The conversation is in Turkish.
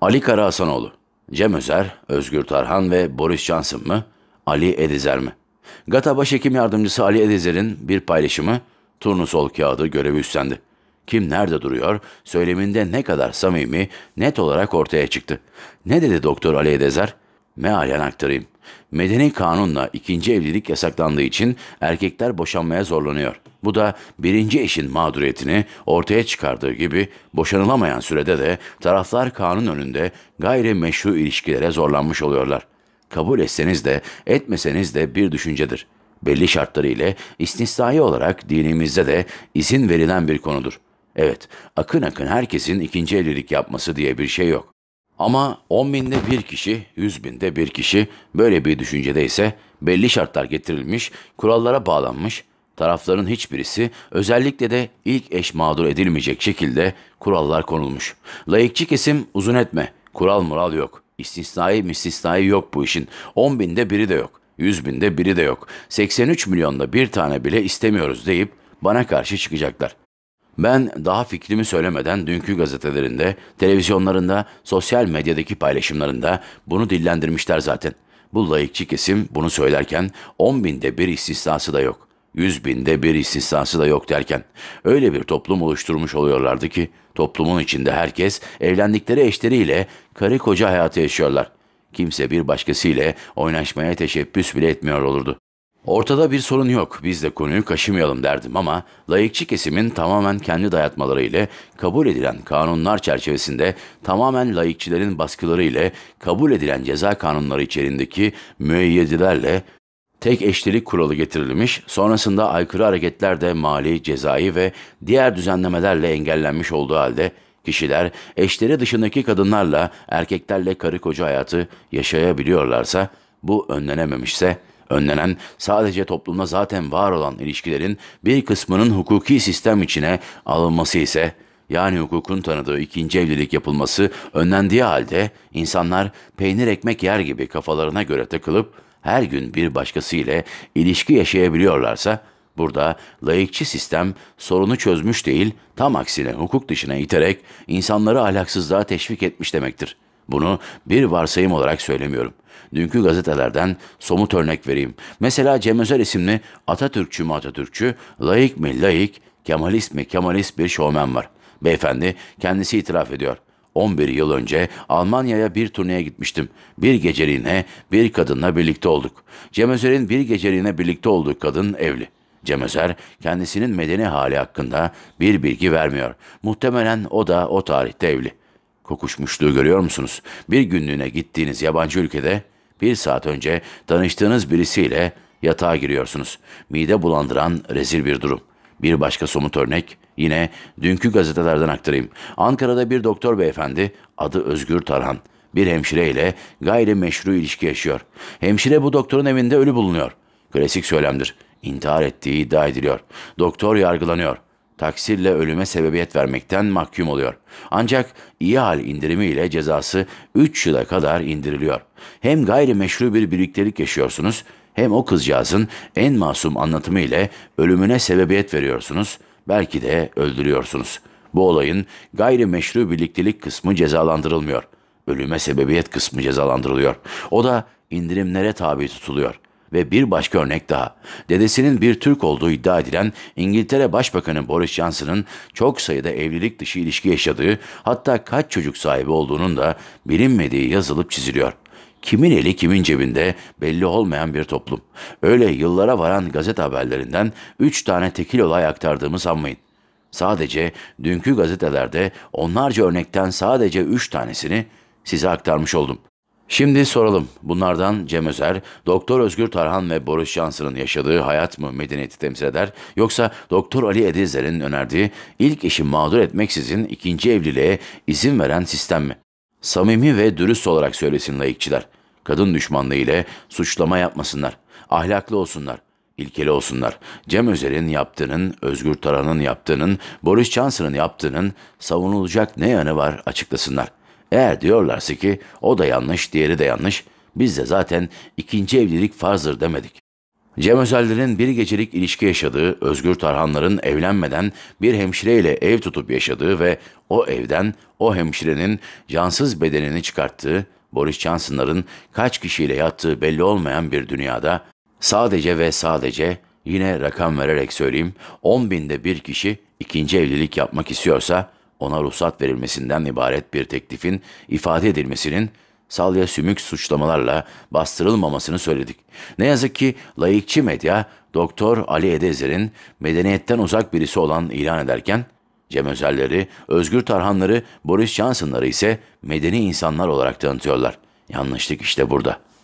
Ali Karahasanoğlu, Cem Özer, Özgür Tarhan ve Boris Johnson mı? Ali Edizer mi? Gata Başhekim Yardımcısı Ali Edizer'in bir paylaşımı turnusol kağıdı görevi üstlendi. Kim nerede duruyor, söyleminde ne kadar samimi, net olarak ortaya çıktı. Ne dedi Doktor Ali Edizer? Mealen aktarayım. Medeni kanunla ikinci evlilik yasaklandığı için erkekler boşanmaya zorlanıyor. Bu da birinci eşin mağduriyetini ortaya çıkardığı gibi boşanılamayan sürede de taraflar kanun önünde gayrimeşru ilişkilere zorlanmış oluyorlar. Kabul etseniz de etmeseniz de bir düşüncedir. Belli şartları ile istisnai olarak dinimizde de izin verilen bir konudur. Evet, akın akın herkesin ikinci evlilik yapması diye bir şey yok. Ama 10 binde bir kişi, 100 binde bir kişi böyle bir düşüncede ise belli şartlar getirilmiş, kurallara bağlanmış, Tarafların hiçbirisi özellikle de ilk eş mağdur edilmeyecek şekilde kurallar konulmuş. Layıkçı kesim uzun etme. Kural mural yok. İstisnai mistisnai yok bu işin. 10 binde biri de yok. 100 binde biri de yok. 83 milyonda bir tane bile istemiyoruz deyip bana karşı çıkacaklar. Ben daha fikrimi söylemeden dünkü gazetelerinde, televizyonlarında, sosyal medyadaki paylaşımlarında bunu dillendirmişler zaten. Bu layıkçı kesim bunu söylerken 10 binde bir istisnası da yok yüz binde bir istisnası da yok derken öyle bir toplum oluşturmuş oluyorlardı ki toplumun içinde herkes evlendikleri eşleriyle karı koca hayatı yaşıyorlar. Kimse bir başkasıyla oynaşmaya teşebbüs bile etmiyor olurdu. Ortada bir sorun yok, biz de konuyu kaşımayalım derdim ama layıkçı kesimin tamamen kendi dayatmaları ile kabul edilen kanunlar çerçevesinde tamamen layıkçilerin baskıları ile kabul edilen ceza kanunları içerisindeki müeyyidelerle tek eşlilik kuralı getirilmiş, sonrasında aykırı hareketler de mali, cezai ve diğer düzenlemelerle engellenmiş olduğu halde kişiler eşleri dışındaki kadınlarla, erkeklerle karı koca hayatı yaşayabiliyorlarsa, bu önlenememişse, önlenen sadece toplumda zaten var olan ilişkilerin bir kısmının hukuki sistem içine alınması ise, yani hukukun tanıdığı ikinci evlilik yapılması önlendiği halde insanlar peynir ekmek yer gibi kafalarına göre takılıp her gün bir başkası ile ilişki yaşayabiliyorlarsa, burada layıkçı sistem sorunu çözmüş değil, tam aksine hukuk dışına iterek insanları ahlaksızlığa teşvik etmiş demektir. Bunu bir varsayım olarak söylemiyorum. Dünkü gazetelerden somut örnek vereyim. Mesela Cem Özer isimli Atatürkçü mü Atatürkçü, layık mı layık, Kemalist mi Kemalist bir şovmen var. Beyefendi kendisi itiraf ediyor. 11 yıl önce Almanya'ya bir turneye gitmiştim. Bir geceliğine bir kadınla birlikte olduk. Cem Özer'in bir geceliğine birlikte olduğu kadın evli. Cem Özer kendisinin medeni hali hakkında bir bilgi vermiyor. Muhtemelen o da o tarihte evli. Kokuşmuşluğu görüyor musunuz? Bir günlüğüne gittiğiniz yabancı ülkede bir saat önce tanıştığınız birisiyle yatağa giriyorsunuz. Mide bulandıran rezil bir durum.'' Bir başka somut örnek yine dünkü gazetelerden aktarayım. Ankara'da bir doktor beyefendi adı Özgür Tarhan bir hemşireyle meşru ilişki yaşıyor. Hemşire bu doktorun evinde ölü bulunuyor. Klasik söylemdir. İntihar ettiği iddia ediliyor. Doktor yargılanıyor. Taksirle ölüme sebebiyet vermekten mahkum oluyor. Ancak iyi hal indirimiyle cezası 3 yıla kadar indiriliyor. Hem gayri meşru bir birliktelik yaşıyorsunuz hem o kızcağızın en masum anlatımı ile ölümüne sebebiyet veriyorsunuz, belki de öldürüyorsunuz. Bu olayın gayri meşru birliktelik kısmı cezalandırılmıyor. Ölüme sebebiyet kısmı cezalandırılıyor. O da indirimlere tabi tutuluyor. Ve bir başka örnek daha. Dedesinin bir Türk olduğu iddia edilen İngiltere Başbakanı Boris Johnson'ın çok sayıda evlilik dışı ilişki yaşadığı, hatta kaç çocuk sahibi olduğunun da bilinmediği yazılıp çiziliyor kimin eli kimin cebinde belli olmayan bir toplum. Öyle yıllara varan gazete haberlerinden üç tane tekil olay aktardığımı sanmayın. Sadece dünkü gazetelerde onlarca örnekten sadece üç tanesini size aktarmış oldum. Şimdi soralım. Bunlardan Cem Özer, Doktor Özgür Tarhan ve Boris Johnson'ın yaşadığı hayat mı medeniyeti temsil eder yoksa Doktor Ali Edizler'in önerdiği ilk eşi mağdur etmeksizin ikinci evliliğe izin veren sistem mi? Samimi ve dürüst olarak söylesin layıkçılar kadın düşmanlığı ile suçlama yapmasınlar. Ahlaklı olsunlar, ilkeli olsunlar. Cem Özer'in yaptığının, Özgür Taran'ın yaptığının, Boris Johnson'ın yaptığının savunulacak ne yanı var açıklasınlar. Eğer diyorlarsa ki o da yanlış, diğeri de yanlış, biz de zaten ikinci evlilik farzdır demedik. Cem Özel'lerin bir gecelik ilişki yaşadığı, Özgür Tarhanların evlenmeden bir hemşireyle ev tutup yaşadığı ve o evden o hemşirenin cansız bedenini çıkarttığı, Boris Johnson'ların kaç kişiyle yattığı belli olmayan bir dünyada sadece ve sadece yine rakam vererek söyleyeyim 10 binde bir kişi ikinci evlilik yapmak istiyorsa ona ruhsat verilmesinden ibaret bir teklifin ifade edilmesinin salya sümük suçlamalarla bastırılmamasını söyledik. Ne yazık ki layıkçı medya Doktor Ali Edezer'in medeniyetten uzak birisi olan ilan ederken Cem Özel'leri, Özgür Tarhanları, Boris Johnson'ları ise medeni insanlar olarak tanıtıyorlar. Yanlışlık işte burada.''